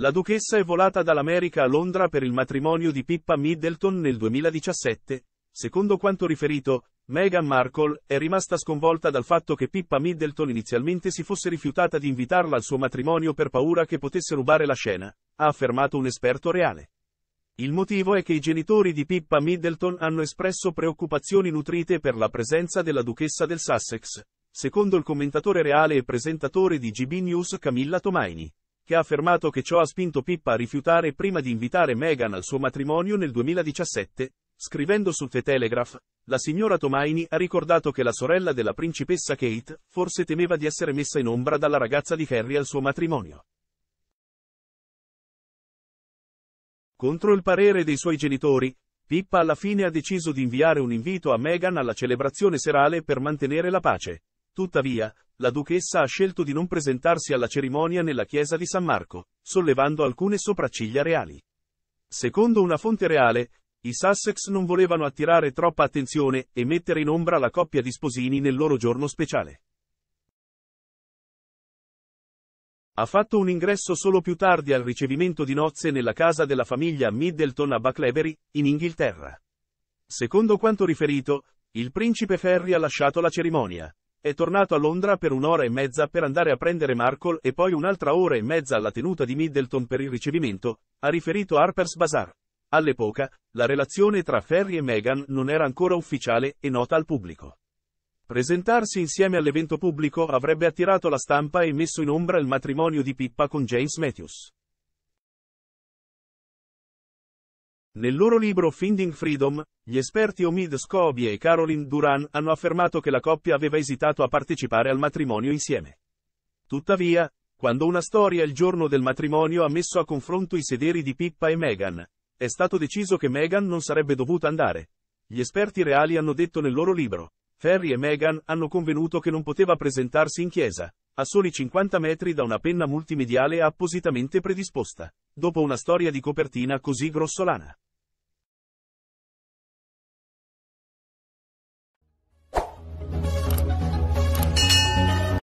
La duchessa è volata dall'America a Londra per il matrimonio di Pippa Middleton nel 2017. Secondo quanto riferito, Meghan Markle è rimasta sconvolta dal fatto che Pippa Middleton inizialmente si fosse rifiutata di invitarla al suo matrimonio per paura che potesse rubare la scena, ha affermato un esperto reale. Il motivo è che i genitori di Pippa Middleton hanno espresso preoccupazioni nutrite per la presenza della duchessa del Sussex, secondo il commentatore reale e presentatore di GB News Camilla Tomaini che ha affermato che ciò ha spinto Pippa a rifiutare prima di invitare Meghan al suo matrimonio nel 2017, scrivendo su The Telegraph, la signora Tomaini ha ricordato che la sorella della principessa Kate forse temeva di essere messa in ombra dalla ragazza di Harry al suo matrimonio. Contro il parere dei suoi genitori, Pippa alla fine ha deciso di inviare un invito a Meghan alla celebrazione serale per mantenere la pace, Tuttavia, la duchessa ha scelto di non presentarsi alla cerimonia nella chiesa di San Marco, sollevando alcune sopracciglia reali. Secondo una fonte reale, i Sussex non volevano attirare troppa attenzione e mettere in ombra la coppia di sposini nel loro giorno speciale. Ha fatto un ingresso solo più tardi al ricevimento di nozze nella casa della famiglia Middleton a Buckleberry, in Inghilterra. Secondo quanto riferito, il principe Ferry ha lasciato la cerimonia, è tornato a Londra per un'ora e mezza per andare a prendere Markle e poi un'altra ora e mezza alla tenuta di Middleton per il ricevimento, ha riferito Harper's Bazaar. All'epoca, la relazione tra Ferry e Meghan non era ancora ufficiale e nota al pubblico. Presentarsi insieme all'evento pubblico avrebbe attirato la stampa e messo in ombra il matrimonio di Pippa con James Matthews. Nel loro libro Finding Freedom, gli esperti Omid Scobie e Caroline Duran hanno affermato che la coppia aveva esitato a partecipare al matrimonio insieme. Tuttavia, quando una storia il giorno del matrimonio ha messo a confronto i sederi di Pippa e Meghan, è stato deciso che Meghan non sarebbe dovuta andare. Gli esperti reali hanno detto nel loro libro, Ferry e Meghan hanno convenuto che non poteva presentarsi in chiesa, a soli 50 metri da una penna multimediale appositamente predisposta dopo una storia di copertina così grossolana.